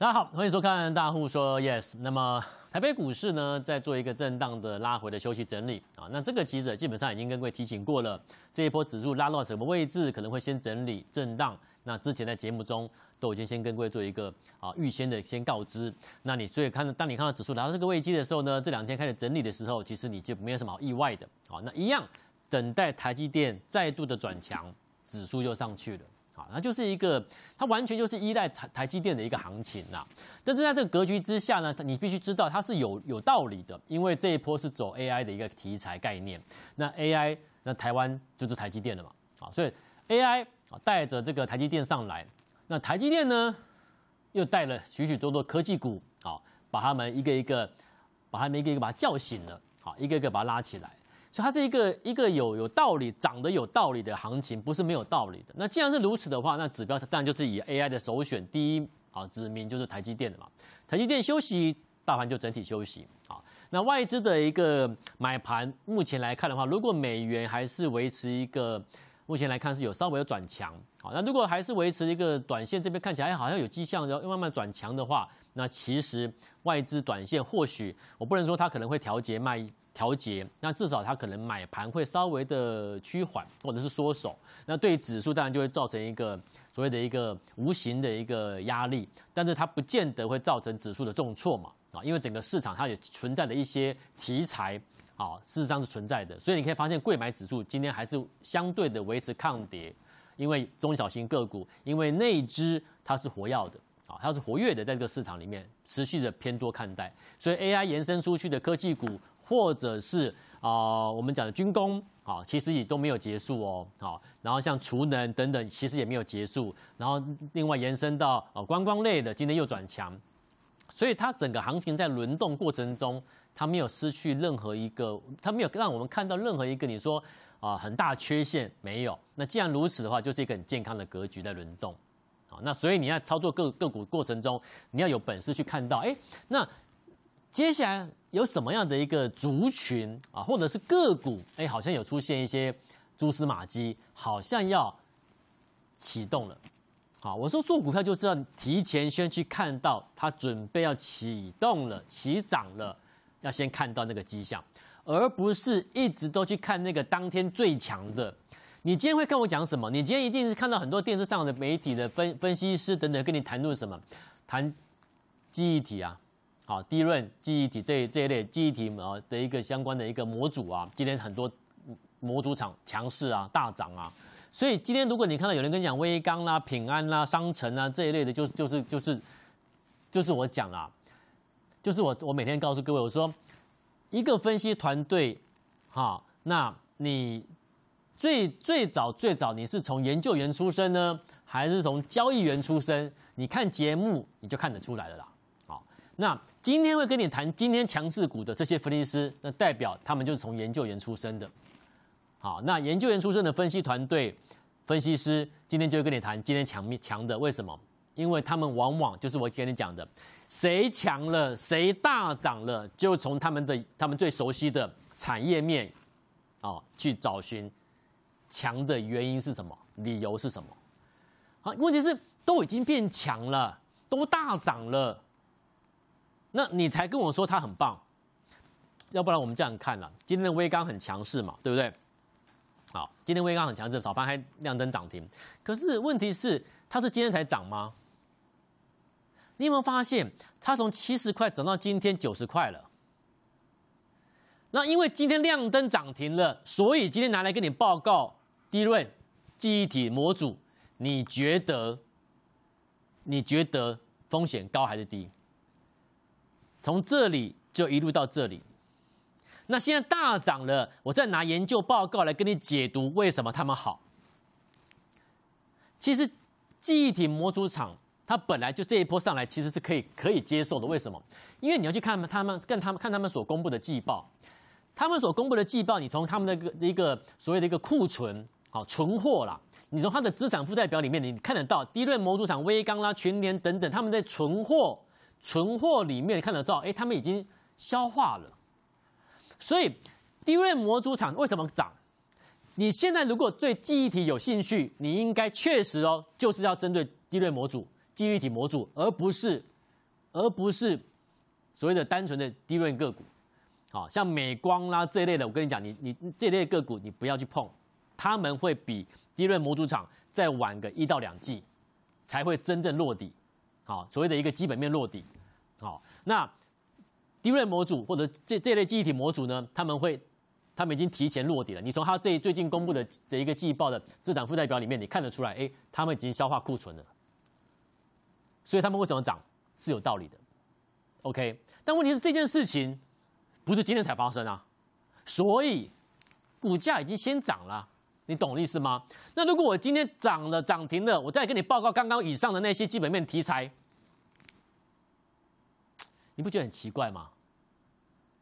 大家好，欢迎收看《大户说 Yes》。那么，台北股市呢，在做一个震荡的拉回的休息整理啊。那这个记者基本上已经跟各位提醒过了，这一波指数拉到什么位置，可能会先整理震荡。那之前在节目中都已经先跟各位做一个啊预先的先告知。那你所以看，当你看到指数来到这个位置的时候呢，这两天开始整理的时候，其实你就没有什么好意外的啊。那一样等待台积电再度的转强，指数又上去了。它就是一个，它完全就是依赖台台积电的一个行情呐。但是在这个格局之下呢，你必须知道它是有有道理的，因为这一波是走 AI 的一个题材概念。那 AI 那台湾就是台积电的嘛，啊，所以 AI 啊带着这个台积电上来，那台积电呢又带了许许多多科技股，啊，把他们一个一个把他们一个一个把它叫醒了，啊，一个一个把它拉起来。所以它是一个一个有有道理、涨得有道理的行情，不是没有道理的。那既然是如此的话，那指标当然就是以 AI 的首选第一啊，指明就是台积电的嘛。台积电休息，大盘就整体休息啊。那外资的一个买盘，目前来看的话，如果美元还是维持一个，目前来看是有稍微有转强啊。那如果还是维持一个短线这边看起来好像有迹象又慢慢转强的话，那其实外资短线或许我不能说它可能会调节卖。调节，那至少它可能买盘会稍微的趋缓或者是缩手，那对指数当然就会造成一个所谓的一个无形的一个压力，但是它不见得会造成指数的重挫嘛，啊，因为整个市场它也存在的一些题材，啊，事实上是存在的，所以你可以发现，贵买指数今天还是相对的维持抗跌，因为中小型个股，因为内资它是活跃的，啊，它是活跃的，在这个市场里面持续的偏多看待，所以 AI 延伸出去的科技股。或者是啊，我们讲的军工啊，其实也都没有结束哦，好，然后像储能等等，其实也没有结束，然后另外延伸到啊，观光类的，今天又转强，所以它整个行情在轮动过程中，它没有失去任何一个，它没有让我们看到任何一个，你说啊很大缺陷没有，那既然如此的话，就是一个很健康的格局在轮动，好，那所以你要操作各个股过程中，你要有本事去看到，哎，那。接下来有什么样的一个族群啊，或者是个股？哎，好像有出现一些蛛丝马迹，好像要启动了。好，我说做股票就是要提前先去看到它准备要启动了、起涨了，要先看到那个迹象，而不是一直都去看那个当天最强的。你今天会跟我讲什么？你今天一定是看到很多电视上的媒体的分分析师等等跟你谈论什么？谈记忆体啊？好低润记忆体对这一类记忆体啊的一个相关的一个模组啊，今天很多模组厂强势啊，大涨啊。所以今天如果你看到有人跟你讲威刚啦、平安啦、商城啊这一类的，就就是就是就是我讲啦，就是我我每天告诉各位，我说一个分析团队，哈，那你最最早最早你是从研究员出身呢，还是从交易员出身？你看节目你就看得出来了啦。那今天会跟你谈今天强势股的这些分析师，那代表他们就是从研究员出身的。好，那研究员出身的分析团队、分析师，今天就会跟你谈今天强面强的为什么？因为他们往往就是我跟你讲的，谁强了，谁大涨了，就从他们的他们最熟悉的产业面，啊，去找寻强的原因是什么，理由是什么。好，问题是都已经变强了，都大涨了。那你才跟我说它很棒，要不然我们这样看了，今天的微刚很强势嘛，对不对？好，今天微刚很强势，早盘还亮灯涨停。可是问题是，它是今天才涨吗？你有没有发现，它从七十块涨到今天九十块了？那因为今天亮灯涨停了，所以今天拿来跟你报告第一轮记忆体模组，你觉得你觉得风险高还是低？从这里就一路到这里，那现在大涨了，我再拿研究报告来跟你解读为什么他们好。其实，记忆体模组厂它本来就这一波上来其实是可以可以接受的。为什么？因为你要去看他们，跟他们看他们所公布的季报，他们所公布的季报，你从他们的一个所谓的一个库存好存货啦，你从它的资产负债表里面，你看得到低瑞模组厂、威刚啦、群联等等，他们在存货。存货里面看得到，哎，他们已经消化了。所以低位模组厂为什么涨？你现在如果对记忆体有兴趣，你应该确实哦，就是要针对低位模组、记忆体模组，而不是，而不是所谓的单纯的低位个股。好，像美光啦这类的，我跟你讲，你你这类个股你不要去碰，他们会比低润模组厂再晚个一到两季才会真正落地。好，所谓的一个基本面落地，好，那 DRAM 模组或者这这类记忆体模组呢，他们会，他们已经提前落地了。你从他这最近公布的的一个季报的资产负债表里面，你看得出来，哎，他们已经消化库存了。所以他们为什么涨是有道理的，OK。但问题是这件事情不是今天才发生啊，所以股价已经先涨了，你懂意思吗？那如果我今天涨了涨停了，我再跟你报告刚刚以上的那些基本面题材。你不觉得很奇怪吗？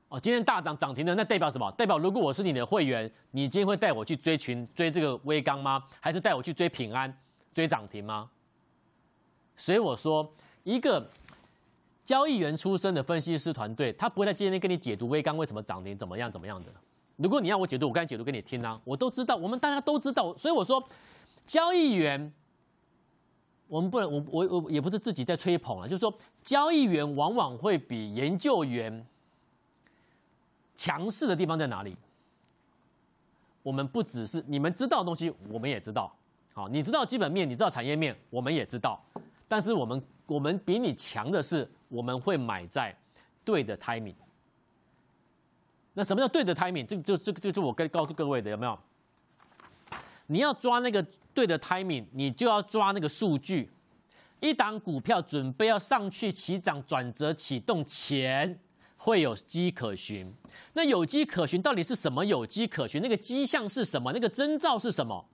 哦，今天大涨涨停的，那代表什么？代表如果我是你的会员，你今天会带我去追群追这个微钢吗？还是带我去追平安追涨停吗？所以我说，一个交易员出身的分析师团队，他不会在今天跟你解读微钢为什么涨停，怎么样怎么样的。如果你要我解读，我刚解读给你听啊，我都知道，我们大家都知道。所以我说，交易员，我们不能，我我我也不是自己在吹捧啊，就是说。交易员往往会比研究员强势的地方在哪里？我们不只是你们知道的东西，我们也知道。好，你知道基本面，你知道产业面，我们也知道。但是我们我们比你强的是，我们会买在对的 timing。那什么叫对的 timing？这就这个就是我跟告诉各位的，有没有？你要抓那个对的 timing，你就要抓那个数据。一档股票准备要上去起涨、转折启动前会有机可循，那有机可循到底是什么？有机可循那个迹象是什么？那个征兆是什么？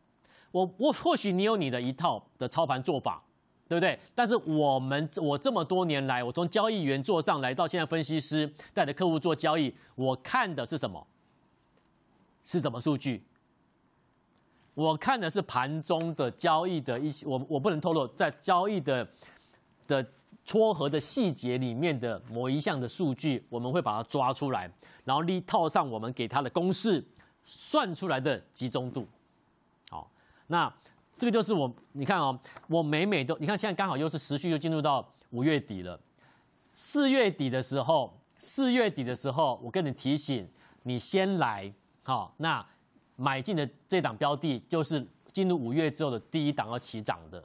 我我或许你有你的一套的操盘做法，对不对？但是我们我这么多年来，我从交易员做上来到现在分析师带着客户做交易，我看的是什么？是什么数据？我看的是盘中的交易的一些，我我不能透露在交易的的撮合的细节里面的某一项的数据，我们会把它抓出来，然后立套上我们给它的公式算出来的集中度。好，那这个就是我你看哦，我每每都你看现在刚好又是时序又进入到五月底了，四月底的时候，四月底的时候，我跟你提醒你先来好那。买进的这档标的，就是进入五月之后的第一档要起涨的。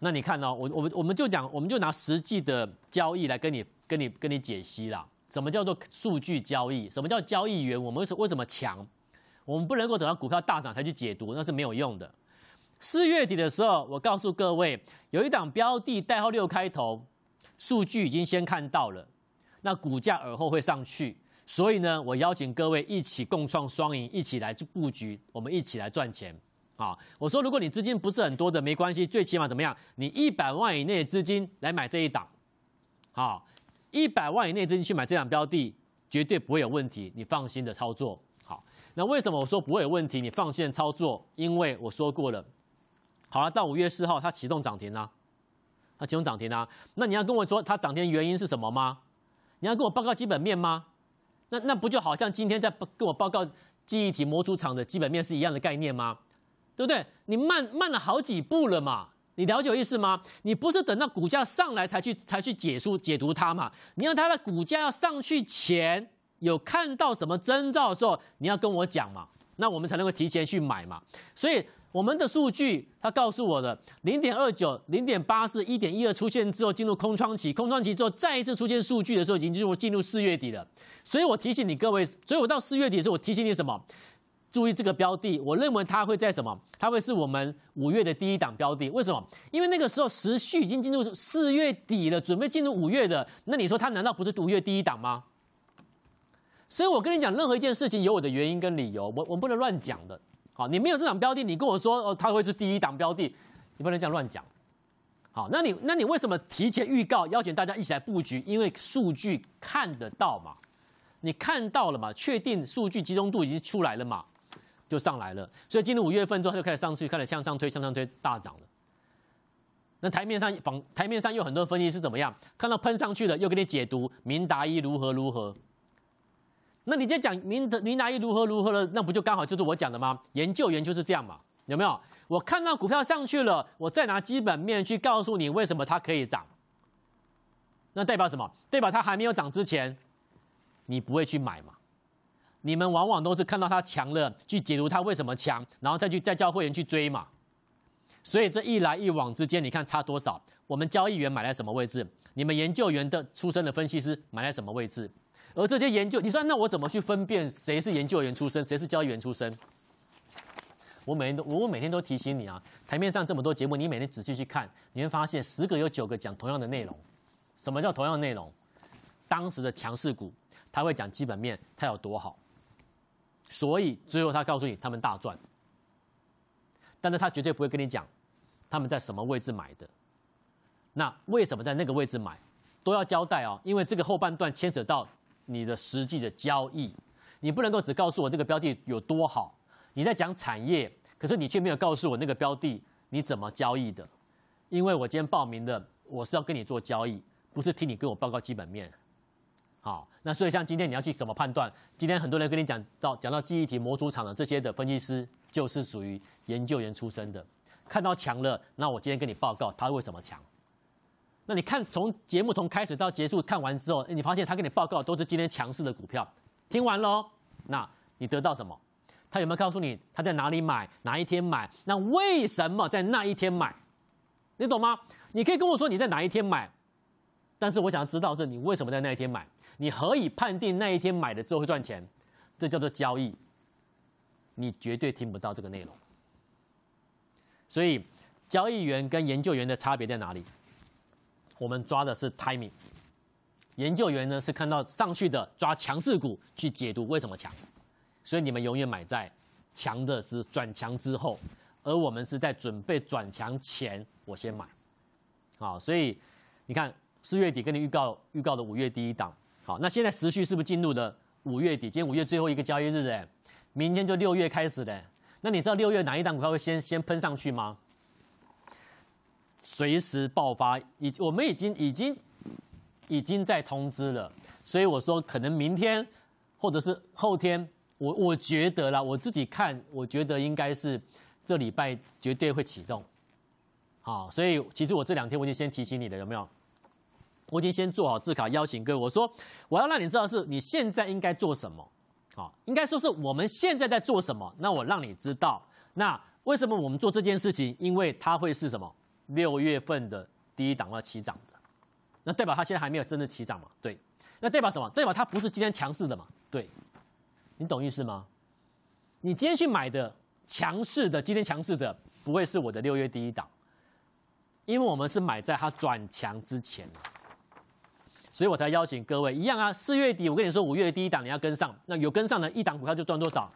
那你看呢？我、我、我们就讲，我们就拿实际的交易来跟你、跟你、跟你解析啦。怎么叫做数据交易？什么叫交易员？我们是为什么强？我们不能够等到股票大涨才去解读，那是没有用的。四月底的时候，我告诉各位，有一档标的，代号六开头，数据已经先看到了，那股价而后会上去。所以呢，我邀请各位一起共创双赢，一起来布局，我们一起来赚钱。啊，我说，如果你资金不是很多的，没关系，最起码怎么样？你一百万以内资金来买这一档，好，一百万以内资金去买这两标的，绝对不会有问题，你放心的操作。好，那为什么我说不会有问题？你放心的操作，因为我说过了。好了，到五月四号，它启动涨停啦，它启动涨停啦。那你要跟我说它涨停的原因是什么吗？你要跟我报告基本面吗？那那不就好像今天在跟我报告记忆体模组厂的基本面是一样的概念吗？对不对？你慢慢了好几步了嘛，你了解意思吗？你不是等到股价上来才去才去解出解读它嘛？你让它的股价要上去前有看到什么征兆的时候，你要跟我讲嘛？那我们才能够提前去买嘛，所以我们的数据它告诉我的零点二九、零点八四、一点一二出现之后进入空窗期，空窗期之后再一次出现数据的时候已经进入进入四月底了，所以我提醒你各位，所以我到四月底的时候我提醒你什么？注意这个标的，我认为它会在什么？它会是我们五月的第一档标的。为什么？因为那个时候时序已经进入四月底了，准备进入五月的。那你说它难道不是五月第一档吗？所以我跟你讲，任何一件事情有我的原因跟理由，我我不能乱讲的。好，你没有这档标的，你跟我说哦，它会是第一档标的，你不能这样乱讲。好，那你那你为什么提前预告，邀请大家一起来布局？因为数据看得到嘛，你看到了嘛，确定数据集中度已经出来了嘛，就上来了。所以进入五月份之后，它就开始上去，开始向上推，向上推大涨了。那台面上房台面上有很多分析是怎么样？看到喷上去了，又给你解读，明达一如何如何。那你在讲您的你哪一如何如何了？那不就刚好就是我讲的吗？研究员就是这样嘛，有没有？我看到股票上去了，我再拿基本面去告诉你为什么它可以涨，那代表什么？代表它还没有涨之前，你不会去买嘛？你们往往都是看到它强了，去解读它为什么强，然后再去再叫会员去追嘛。所以这一来一往之间，你看差多少？我们交易员买在什么位置？你们研究员的出身的分析师买在什么位置？而这些研究，你说那我怎么去分辨谁是研究员出身，谁是交易员出身？我每天都我每天都提醒你啊，台面上这么多节目，你每天仔细去看，你会发现十个有九个讲同样的内容。什么叫同样的内容？当时的强势股，他会讲基本面它有多好，所以最后他告诉你他们大赚，但是他绝对不会跟你讲他们在什么位置买的。那为什么在那个位置买都要交代啊？因为这个后半段牵扯到。你的实际的交易，你不能够只告诉我那个标的有多好，你在讲产业，可是你却没有告诉我那个标的你怎么交易的，因为我今天报名的我是要跟你做交易，不是听你跟我报告基本面。好，那所以像今天你要去怎么判断？今天很多人跟你讲到讲到记忆体模组厂的这些的分析师，就是属于研究员出身的，看到强了，那我今天跟你报告它为什么强。那你看，从节目从开始到结束看完之后，你发现他跟你报告都是今天强势的股票，听完喽，那你得到什么？他有没有告诉你他在哪里买，哪一天买？那为什么在那一天买？你懂吗？你可以跟我说你在哪一天买，但是我想要知道是你为什么在那一天买，你何以判定那一天买的之后会赚钱？这叫做交易。你绝对听不到这个内容。所以，交易员跟研究员的差别在哪里？我们抓的是 timing，研究员呢是看到上去的抓强势股去解读为什么强，所以你们永远买在强的之转强之后，而我们是在准备转强前我先买，好，所以你看四月底跟你预告预告的五月第一档，好，那现在时序是不是进入了五月底？今天五月最后一个交易日哎，明天就六月开始的，那你知道六月哪一档股票会先先喷上去吗？随时爆发，已我们已经已经已经在通知了，所以我说可能明天或者是后天，我我觉得啦，我自己看，我觉得应该是这礼拜绝对会启动。好，所以其实我这两天我已经先提醒你了，有没有？我已经先做好自考邀请，各位，我说我要让你知道是你现在应该做什么。好，应该说是我们现在在做什么，那我让你知道，那为什么我们做这件事情？因为它会是什么？六月份的第一档要起涨的，那代表它现在还没有真的起涨嘛？对，那代表什么？代表它不是今天强势的嘛？对，你懂意思吗？你今天去买的强势的，今天强势的不会是我的六月第一档，因为我们是买在它转强之前，所以我才邀请各位一样啊。四月底我跟你说五月第一档你要跟上，那有跟上的，一档股票就赚多少？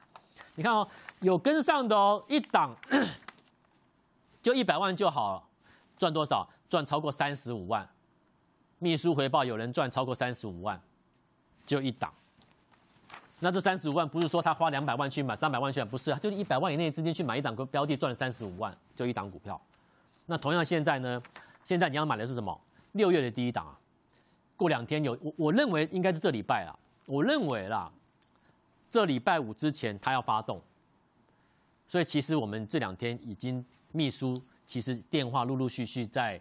你看哦，有跟上的哦，一档 就一百万就好了。赚多少？赚超过三十五万。秘书回报，有人赚超过三十五万，就一档。那这三十五万不是说他花两百万去买三百万去，不是啊，就是一百万以内资金去买一档标的，赚了三十五万，就一档股票。那同样现在呢？现在你要买的是什么？六月的第一档啊。过两天有我，我认为应该是这礼拜啊。我认为啦，这礼拜五之前他要发动。所以其实我们这两天已经秘书。其实电话陆陆续续在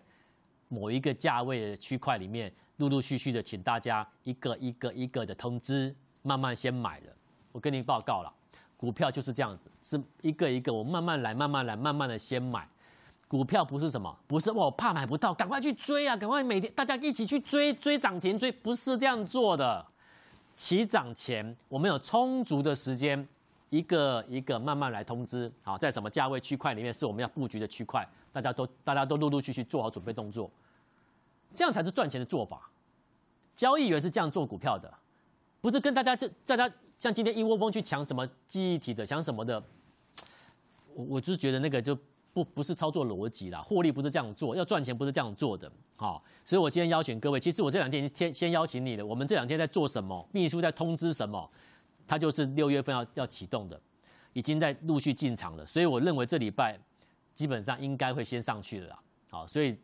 某一个价位的区块里面，陆陆续续的，请大家一个一个一个的通知，慢慢先买了。我跟你报告了，股票就是这样子，是一个一个，我慢慢来，慢慢来，慢慢的先买。股票不是什么，不是我怕买不到，赶快去追啊，赶快每天大家一起去追，追涨停，追，不是这样做的。起涨前，我们有充足的时间。一个一个慢慢来通知，好，在什么价位区块里面是我们要布局的区块，大家都大家都陆陆续续做好准备动作，这样才是赚钱的做法。交易员是这样做股票的，不是跟大家这大家像今天一窝蜂去抢什么记忆体的，抢什么的。我我就是觉得那个就不不是操作逻辑啦，获利不是这样做，要赚钱不是这样做的啊。所以我今天邀请各位，其实我这两天先先邀请你的，我们这两天在做什么？秘书在通知什么？它就是六月份要要启动的，已经在陆续进场了，所以我认为这礼拜基本上应该会先上去了，好，所以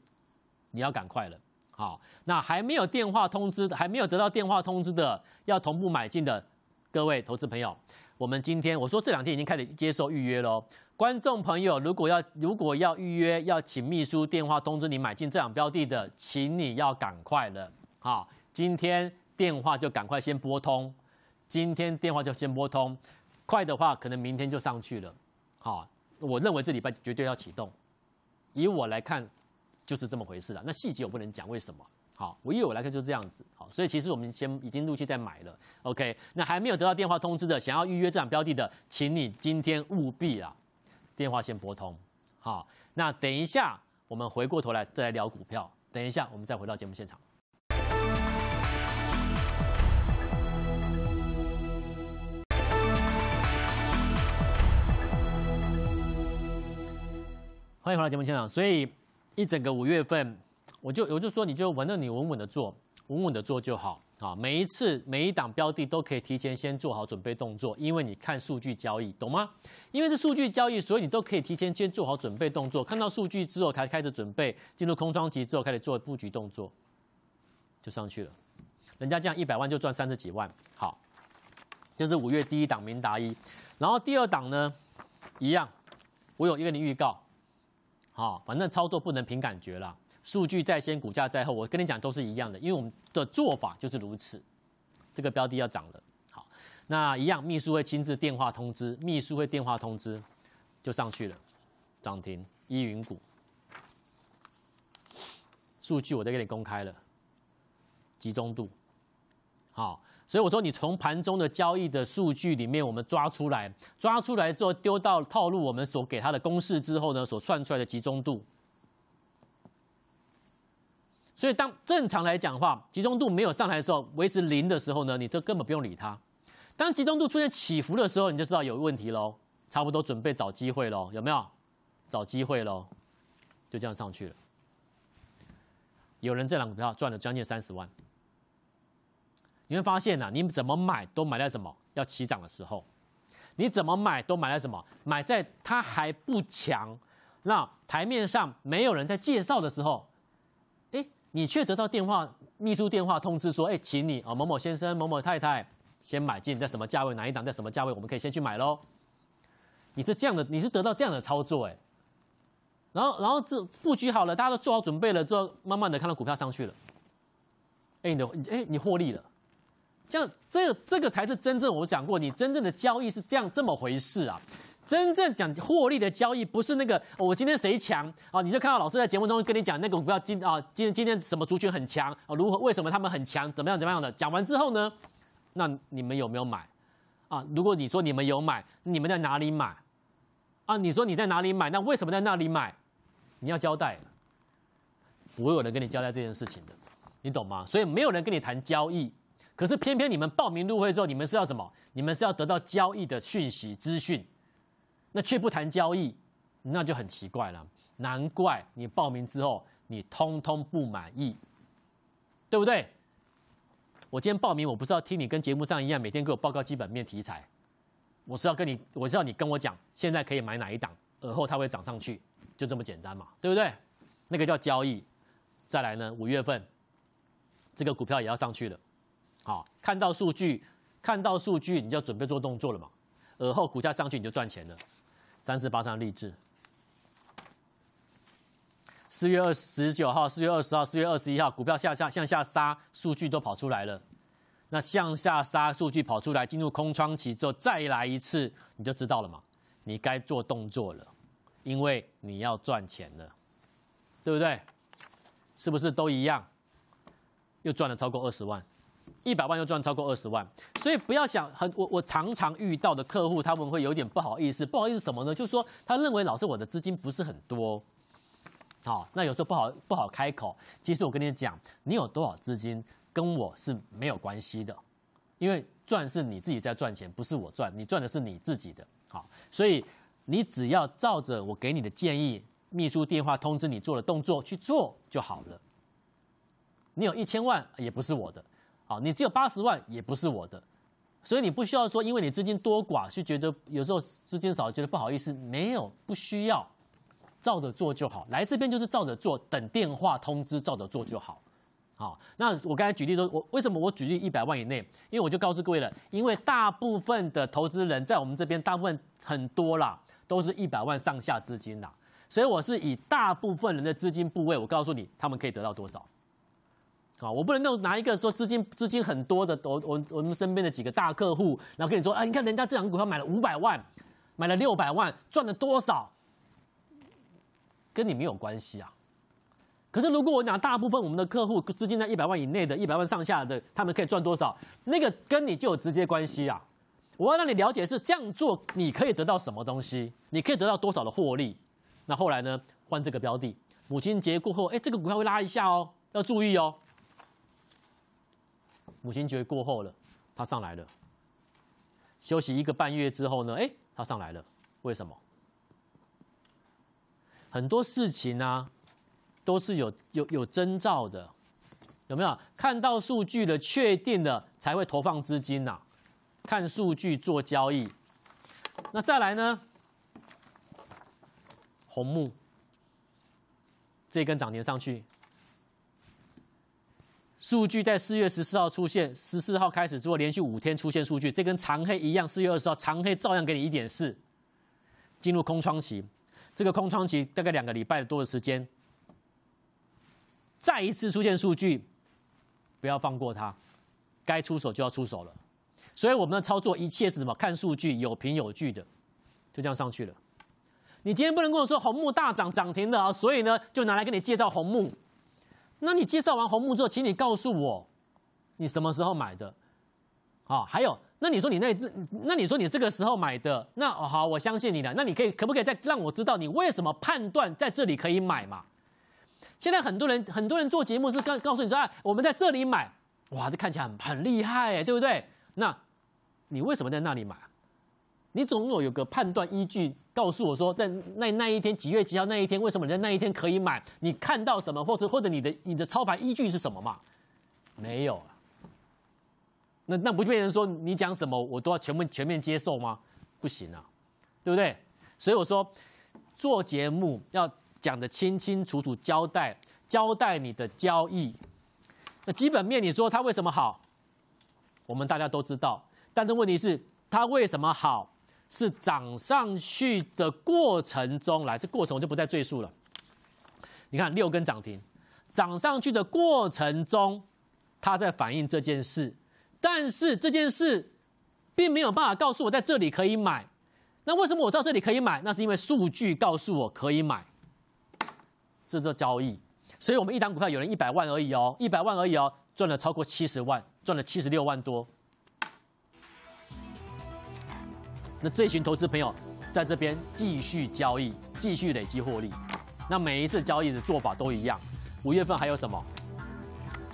你要赶快了。好，那还没有电话通知、还没有得到电话通知的，要同步买进的各位投资朋友，我们今天我说这两天已经开始接受预约喽，观众朋友如果要如果要预约要请秘书电话通知你买进这两标的的，请你要赶快了，好，今天电话就赶快先拨通。今天电话就先拨通，快的话可能明天就上去了。好，我认为这礼拜绝对要启动。以我来看，就是这么回事了。那细节我不能讲为什么。好，我以我来看就是这样子。好，所以其实我们先已经陆续在买了。OK，那还没有得到电话通知的，想要预约这场标的的，请你今天务必啊，电话先拨通。好，那等一下我们回过头来再来聊股票。等一下我们再回到节目现场。欢迎来到节目现场。所以一整个五月份，我就我就说你就稳着你稳稳的做，稳稳的做就好啊。每一次每一档标的都可以提前先做好准备动作，因为你看数据交易，懂吗？因为这数据交易，所以你都可以提前先做好准备动作。看到数据之后才开始准备，进入空窗期之后开始做布局动作，就上去了。人家这样一百万就赚三十几万，好，就是五月第一档明达一，然后第二档呢一样，我有一个你预告。哦，反正操作不能凭感觉啦，数据在先，股价在后，我跟你讲都是一样的，因为我们的做法就是如此。这个标的要涨了，好，那一样，秘书会亲自电话通知，秘书会电话通知，就上去了，涨停，依云股，数据我都给你公开了，集中度。好，所以我说你从盘中的交易的数据里面，我们抓出来，抓出来之后丢到套路我们所给他的公式之后呢，所算出来的集中度。所以当正常来讲的话，集中度没有上来的时候，维持零的时候呢，你这根本不用理它。当集中度出现起伏的时候，你就知道有问题喽，差不多准备找机会喽，有没有？找机会喽，就这样上去了。有人这两股票赚了将近三十万。你会发现呢，你怎么买都买在什么要起涨的时候，你怎么买都买在什么买在它还不强，那台面上没有人在介绍的时候，哎，你却得到电话秘书电话通知说，哎，请你哦，某某先生、某某太太先买进，在什么价位，哪一档，在什么价位，我们可以先去买喽。你是这样的，你是得到这样的操作，哎，然后然后这布局好了，大家都做好准备了之后，慢慢的看到股票上去了，哎，你的哎，你获利了。像这这个才是真正我讲过，你真正的交易是这样这么回事啊！真正讲获利的交易不是那个我今天谁强啊？你就看到老师在节目中跟你讲那个股票今啊今今天什么族群很强啊？如何为什么他们很强？怎么样怎么样的？讲完之后呢？那你们有没有买啊？如果你说你们有买，你们在哪里买啊？你说你在哪里买？那为什么在那里买？你要交代，不会有人跟你交代这件事情的，你懂吗？所以没有人跟你谈交易。可是偏偏你们报名入会之后，你们是要什么？你们是要得到交易的讯息资讯，那却不谈交易，那就很奇怪了。难怪你报名之后，你通通不满意，对不对？我今天报名，我不是要听你跟节目上一样，每天给我报告基本面题材，我是要跟你，我是要你跟我讲，现在可以买哪一档，而后它会涨上去，就这么简单嘛，对不对？那个叫交易。再来呢，五月份这个股票也要上去了。好，看到数据，看到数据，你就准备做动作了嘛？而后股价上去，你就赚钱了。三四八三励志。四月二十九号、四月二十号、四月二十一号，股票下下向下杀，数据都跑出来了。那向下杀数据跑出来，进入空窗期之后，再来一次，你就知道了嘛？你该做动作了，因为你要赚钱了，对不对？是不是都一样？又赚了超过二十万。一百万又赚超过二十万，所以不要想很我我常常遇到的客户，他们会有点不好意思，不好意思什么呢？就是说他认为老师我的资金不是很多，好，那有时候不好不好开口。其实我跟你讲，你有多少资金跟我是没有关系的，因为赚是你自己在赚钱，不是我赚，你赚的是你自己的好，所以你只要照着我给你的建议，秘书电话通知你做的动作去做就好了。你有一千万也不是我的。好，你只有八十万也不是我的，所以你不需要说，因为你资金多寡去觉得有时候资金少觉得不好意思，没有不需要，照着做就好。来这边就是照着做，等电话通知照着做就好。好，那我刚才举例都我为什么我举例一百万以内？因为我就告诉位了，因为大部分的投资人在我们这边大部分很多啦，都是一百万上下资金啦，所以我是以大部分人的资金部位，我告诉你他们可以得到多少。啊，我不能够拿一个说资金资金很多的，我我我们身边的几个大客户，然后跟你说，啊，你看人家这两股票买了五百万，买了六百万，赚了多少，跟你没有关系啊。可是如果我拿大部分我们的客户资金在一百万以内的一百万上下的，他们可以赚多少，那个跟你就有直接关系啊。我要让你了解是这样做，你可以得到什么东西，你可以得到多少的获利。那后来呢，换这个标的，母亲节过后，哎，这个股票会拉一下哦，要注意哦。母亲节过后了，他上来了。休息一个半月之后呢，哎，他上来了。为什么？很多事情啊，都是有有有征兆的。有没有看到数据了？确定了才会投放资金呐。看数据做交易。那再来呢？红木这根涨停上去。数据在四月十四号出现，十四号开始做连续五天出现数据，这跟长黑一样，四月二十号长黑照样给你一点四，进入空窗期，这个空窗期大概两个礼拜多的时间，再一次出现数据，不要放过它，该出手就要出手了。所以我们的操作一切是什么？看数据有凭有据的，就这样上去了。你今天不能跟我说红木大涨涨停的啊，所以呢就拿来给你介绍红木。那你介绍完红木之后，请你告诉我，你什么时候买的？哦，还有，那你说你那那你说你这个时候买的，那好，我相信你了。那你可以可不可以再让我知道你为什么判断在这里可以买嘛？现在很多人很多人做节目是告告诉你说，哎，我们在这里买，哇，这看起来很很厉害哎，对不对？那你为什么在那里买？你总有有个判断依据，告诉我说，在那那一天几月几号那一天，为什么在那一天可以买？你看到什么，或者或者你的你的操盘依据是什么嘛？没有，啊。那那不就变成说你讲什么，我都要全面全面接受吗？不行啊，对不对？所以我说做节目要讲的清清楚楚，交代交代你的交易。那基本面你说它为什么好？我们大家都知道，但是问题是它为什么好？是涨上去的过程中来，这过程我就不再赘述了。你看六根涨停，涨上去的过程中，它在反映这件事，但是这件事并没有办法告诉我在这里可以买。那为什么我知道这里可以买？那是因为数据告诉我可以买，这叫交易。所以，我们一单股票有人一百万而已哦，一百万而已哦，赚了超过七十万，赚了七十六万多。那这群投资朋友，在这边继续交易，继续累积获利。那每一次交易的做法都一样。五月份还有什么？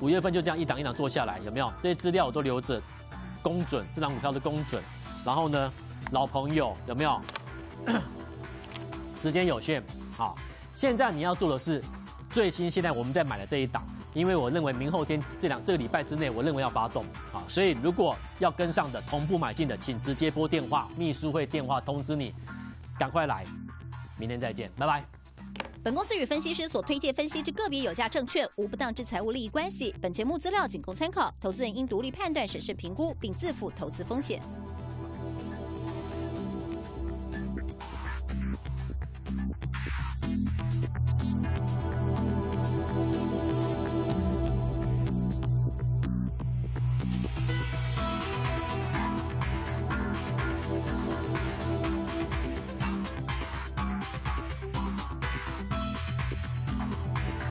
五月份就这样一档一档做下来，有没有？这些资料我都留着，公准这档股票的公准。然后呢，老朋友有没有？时间有限，好，现在你要做的是最新。现在我们在买的这一档。因为我认为明后天这两这个礼拜之内，我认为要发动啊，所以如果要跟上的同步买进的，请直接拨电话，秘书会电话通知你，赶快来，明天再见，拜拜。本公司与分析师所推荐分析之个别有价证券无不当之财务利益关系，本节目资料仅供参考，投资人应独立判断、审慎评估，并自负投资风险。